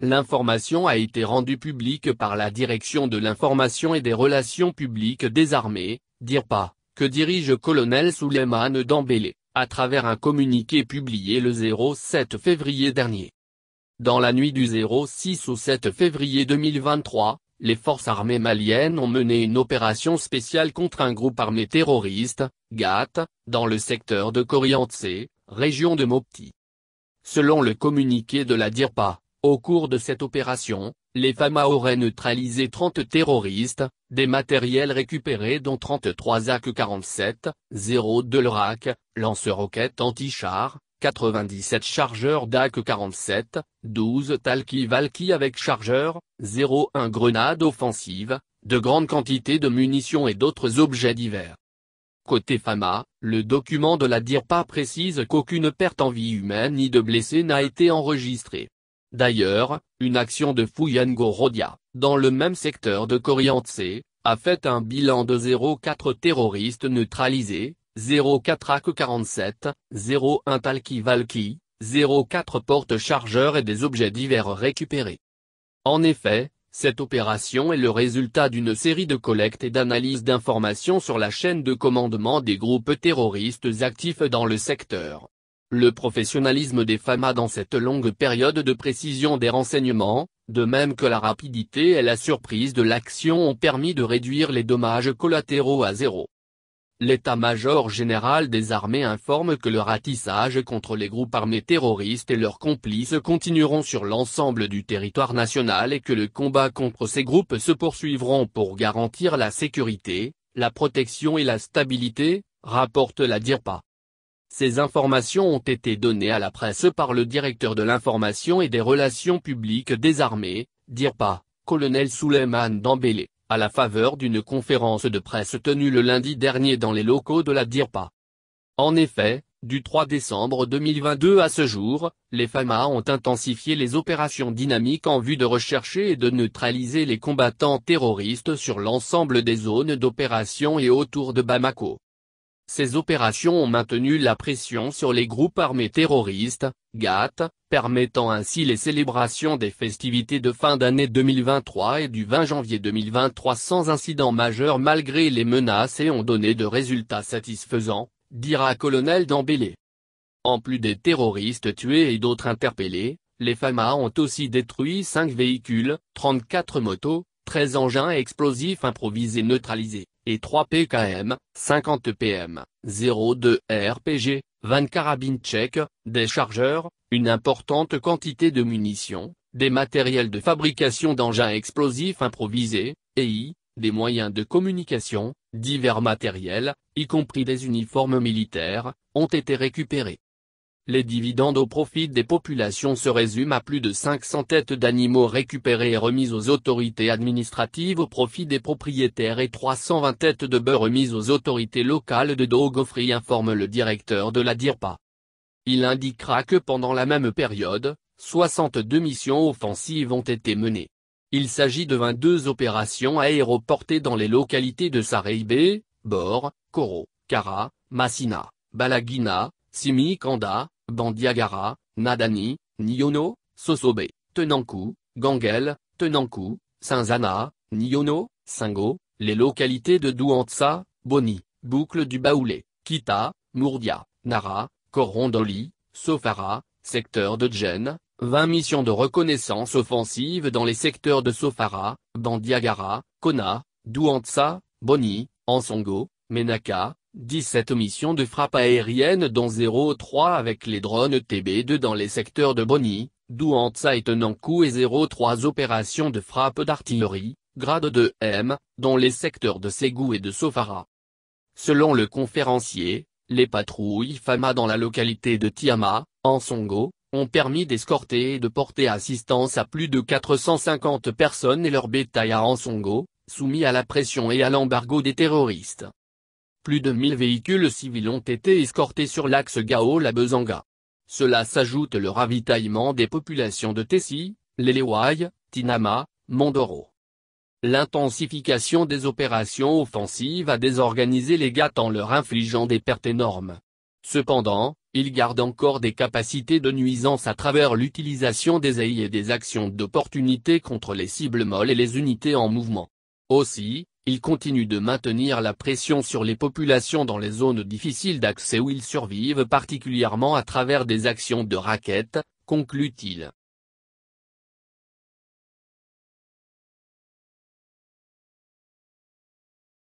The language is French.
L'information a été rendue publique par la Direction de l'Information et des Relations Publiques des Armées, DIRPA, que dirige colonel Souleymane Dambélé, à travers un communiqué publié le 07 février dernier. Dans la nuit du 06 au 7 février 2023, les forces armées maliennes ont mené une opération spéciale contre un groupe armé terroriste, GAT, dans le secteur de Koriantse, région de Mopti. Selon le communiqué de la DIRPA, au cours de cette opération, les FAMA auraient neutralisé 30 terroristes, des matériels récupérés dont 33 AK-47, 0 de l'RAC, lance-roquettes anti-char, 97 chargeurs d'AK-47, 12 Talki valki avec chargeur, 01 grenade offensive, de grandes quantités de munitions et d'autres objets divers. Côté FAMA, le document de la DIRPA précise qu'aucune perte en vie humaine ni de blessés n'a été enregistrée. D'ailleurs, une action de Fuyango Rodia, dans le même secteur de koriantse a fait un bilan de 0,4 terroristes neutralisés, 0,4 AK-47, 0,1 Talki Valki, 0,4 porte-chargeurs et des objets divers récupérés. En effet, cette opération est le résultat d'une série de collectes et d'analyses d'informations sur la chaîne de commandement des groupes terroristes actifs dans le secteur. Le professionnalisme des FAMA dans cette longue période de précision des renseignements, de même que la rapidité et la surprise de l'action ont permis de réduire les dommages collatéraux à zéro. L'état-major général des armées informe que le ratissage contre les groupes armés terroristes et leurs complices continueront sur l'ensemble du territoire national et que le combat contre ces groupes se poursuivront pour garantir la sécurité, la protection et la stabilité, rapporte la DIRPA. Ces informations ont été données à la presse par le directeur de l'information et des relations publiques des armées, DIRPA, colonel Souleyman Dambélé, à la faveur d'une conférence de presse tenue le lundi dernier dans les locaux de la DIRPA. En effet, du 3 décembre 2022 à ce jour, les FAMA ont intensifié les opérations dynamiques en vue de rechercher et de neutraliser les combattants terroristes sur l'ensemble des zones d'opération et autour de Bamako. Ces opérations ont maintenu la pression sur les groupes armés terroristes, GATT, permettant ainsi les célébrations des festivités de fin d'année 2023 et du 20 janvier 2023 sans incident majeur malgré les menaces et ont donné de résultats satisfaisants, dira Colonel Dambélé. En plus des terroristes tués et d'autres interpellés, les FAMA ont aussi détruit 5 véhicules, 34 motos, 13 engins explosifs improvisés neutralisés et 3 PKM, 50 PM, 02 RPG, 20 carabines tchèques, des chargeurs, une importante quantité de munitions, des matériels de fabrication d'engins explosifs improvisés, EI, des moyens de communication, divers matériels, y compris des uniformes militaires, ont été récupérés les dividendes au profit des populations se résument à plus de 500 têtes d'animaux récupérées et remises aux autorités administratives au profit des propriétaires et 320 têtes de bœufs remises aux autorités locales de Dogofri informe le directeur de la DIRPA. Il indiquera que pendant la même période, 62 missions offensives ont été menées. Il s'agit de 22 opérations aéroportées dans les localités de Sareibé, Bor, Koro, Kara, Massina, Balagina, Simikanda, Bandiagara, Nadani, Niono, Sosobe, Tenankou, Gangel, Tenankou, Sanzana, Niono, sango Singo, les localités de Douantsa, Boni, Boucle du Baoulé, Kita, Mourdia, Nara, Corondoli, Sofara, secteur de Djen, 20 missions de reconnaissance offensive dans les secteurs de Sofara, Bandiagara, Kona, Douantsa, Boni, Ansongo, Menaka, 17 missions de frappe aérienne dont 03 avec les drones TB2 dans les secteurs de Boni, Douantza et Tenankou et 03 opérations de frappe d'artillerie, grade 2 M, dans les secteurs de Ségou et de Sofara. Selon le conférencier, les patrouilles FAMA dans la localité de Tiama, en Songo, ont permis d'escorter et de porter assistance à plus de 450 personnes et leur bétail à Ansongo, soumis à la pression et à l'embargo des terroristes. Plus de 1000 véhicules civils ont été escortés sur l'axe gao la Bezanga. Cela s'ajoute le ravitaillement des populations de Tessie, Lelewai, Tinama, Mondoro. L'intensification des opérations offensives a désorganisé les GAT en leur infligeant des pertes énormes. Cependant, ils gardent encore des capacités de nuisance à travers l'utilisation des AI et des actions d'opportunité contre les cibles molles et les unités en mouvement. Aussi, il continue de maintenir la pression sur les populations dans les zones difficiles d'accès où ils survivent particulièrement à travers des actions de raquettes, conclut-il.